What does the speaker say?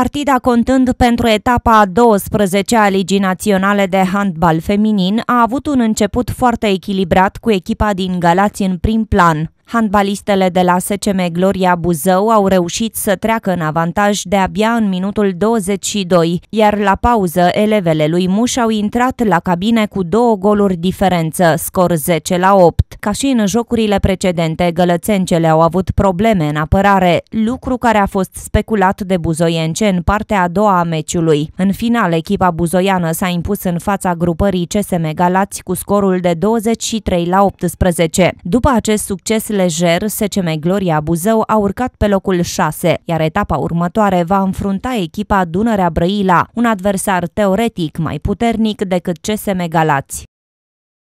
Partida contând pentru etapa a 12 a Ligii Naționale de Handbal Feminin a avut un început foarte echilibrat cu echipa din Galați în prim plan. Handbalistele de la SCM Gloria Buzău au reușit să treacă în avantaj de abia în minutul 22, iar la pauză elevele lui Muș au intrat la cabine cu două goluri diferență, scor 10 la 8. Ca și în jocurile precedente, gălățencele au avut probleme în apărare, lucru care a fost speculat de buzoience în partea a doua a meciului. În final, echipa buzoiană s-a impus în fața grupării CSM Galați cu scorul de 23 la 18. După acest succes lejer, SCM Gloria Buzău a urcat pe locul 6, iar etapa următoare va înfrunta echipa Dunărea Brăila, un adversar teoretic mai puternic decât CSM Galați.